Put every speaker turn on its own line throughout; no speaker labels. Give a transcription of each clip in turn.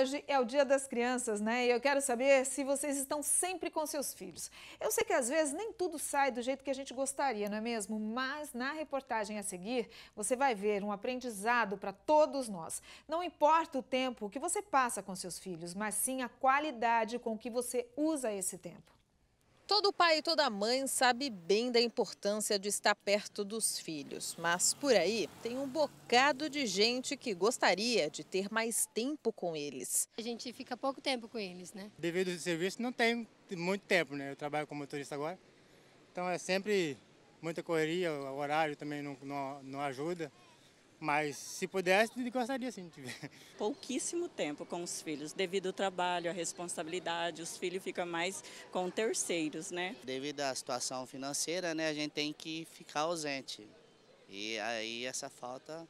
hoje é o Dia das Crianças, né? E eu quero saber se vocês estão sempre com seus filhos. Eu sei que às vezes nem tudo sai do jeito que a gente gostaria, não é mesmo? Mas na reportagem a seguir, você vai ver um aprendizado para todos nós. Não importa o tempo que você passa com seus filhos, mas sim a qualidade com que você usa esse tempo. Todo pai e toda mãe sabe bem da importância de estar perto dos filhos, mas por aí tem um bocado de gente que gostaria de ter mais tempo com eles. A gente fica pouco tempo com eles, né? Devido ao serviço, não tem muito tempo, né? Eu trabalho como motorista agora, então é sempre muita correria, o horário também não, não, não ajuda. Mas se pudesse, gostaria sim de ver.
Pouquíssimo tempo com os filhos, devido ao trabalho, à responsabilidade, os filhos ficam mais com terceiros, né?
Devido à situação financeira, né, a gente tem que ficar ausente. E aí essa falta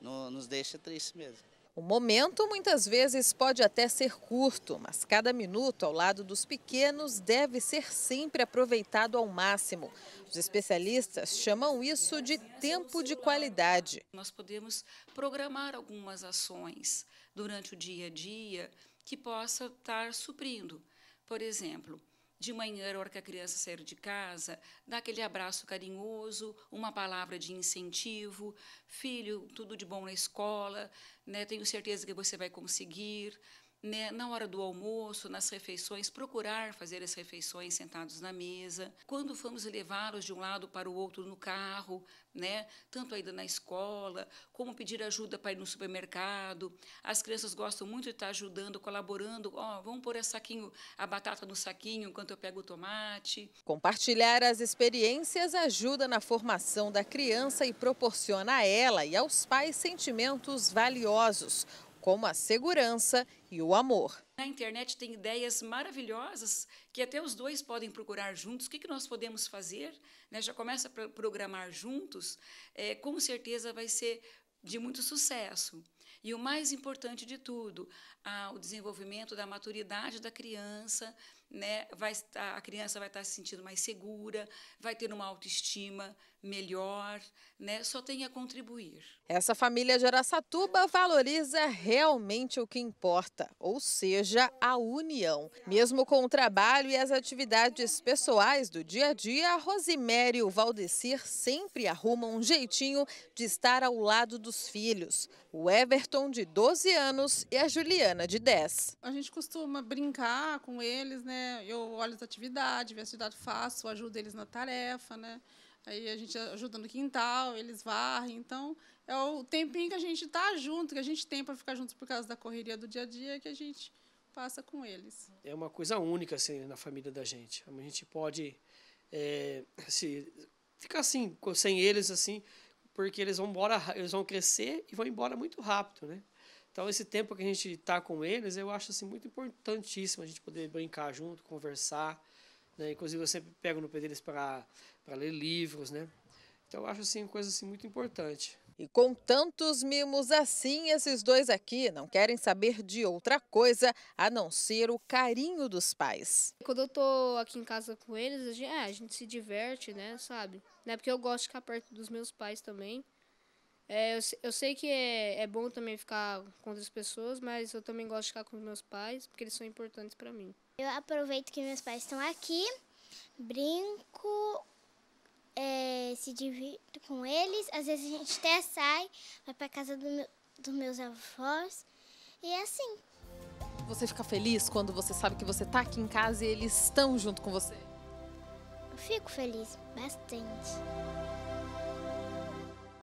no, nos deixa triste mesmo. O momento muitas vezes pode até ser curto, mas cada minuto ao lado dos pequenos deve ser sempre aproveitado ao máximo. Os especialistas chamam isso de tempo de qualidade.
Nós podemos programar algumas ações durante o dia a dia que possa estar suprindo. Por exemplo, de manhã, a hora que a criança sair de casa, dá aquele abraço carinhoso, uma palavra de incentivo, filho, tudo de bom na escola, né? tenho certeza que você vai conseguir né, na hora do almoço, nas refeições, procurar fazer as refeições sentados na mesa. Quando fomos levá-los de um lado para o outro no carro, né, tanto ainda na escola, como pedir ajuda para ir no supermercado. As crianças gostam muito de estar ajudando, colaborando. oh, vamos pôr a, saquinho, a batata no saquinho enquanto eu pego o tomate.
Compartilhar as experiências ajuda na formação da criança e proporciona a ela e aos pais sentimentos valiosos como a segurança e o amor.
Na internet tem ideias maravilhosas que até os dois podem procurar juntos. O que, que nós podemos fazer? Né? Já começa a programar juntos, é, com certeza vai ser de muito sucesso. E o mais importante de tudo, o desenvolvimento da maturidade da criança, né, vai estar, a criança vai estar se sentindo mais segura, vai ter uma autoestima melhor, né, só tem a contribuir.
Essa família de Araçatuba valoriza realmente o que importa, ou seja, a união. Mesmo com o trabalho e as atividades pessoais do dia a dia, a Rosimério e o Valdecir sempre arrumam um jeitinho de estar ao lado dos filhos. O Everton, de 12 anos, e a Juliana, de 10. A gente costuma brincar com eles, né? Né, eu olho as atividades, ver a atividade faço, ajudo eles na tarefa, né? Aí a gente ajuda no quintal, eles varrem. Então, é o tempinho que a gente está junto, que a gente tem para ficar junto por causa da correria do dia a dia, que a gente passa com eles. É uma coisa única, assim, na família da gente. A gente pode é, se, ficar assim, sem eles, assim, porque eles vão embora, eles vão crescer e vão embora muito rápido, né? Então, esse tempo que a gente está com eles, eu acho assim, muito importantíssimo a gente poder brincar junto, conversar. Né? Inclusive, eu sempre pego no pé deles para ler livros. Né? Então, eu acho assim, coisa assim, muito importante. E com tantos mimos assim, esses dois aqui não querem saber de outra coisa a não ser o carinho dos pais.
Quando eu tô aqui em casa com eles, a gente, é, a gente se diverte, né, sabe? Não é porque eu gosto de ficar perto dos meus pais também. É, eu, eu sei que é, é bom também ficar com outras pessoas, mas eu também gosto de ficar com meus pais, porque eles são importantes para mim. Eu aproveito que meus pais estão aqui,
brinco, é, se divirto com eles. Às vezes a gente até sai, vai para casa do meu, dos meus avós, e é assim. Você fica feliz quando você sabe que você tá aqui em casa e eles estão junto com você? Eu fico feliz, bastante.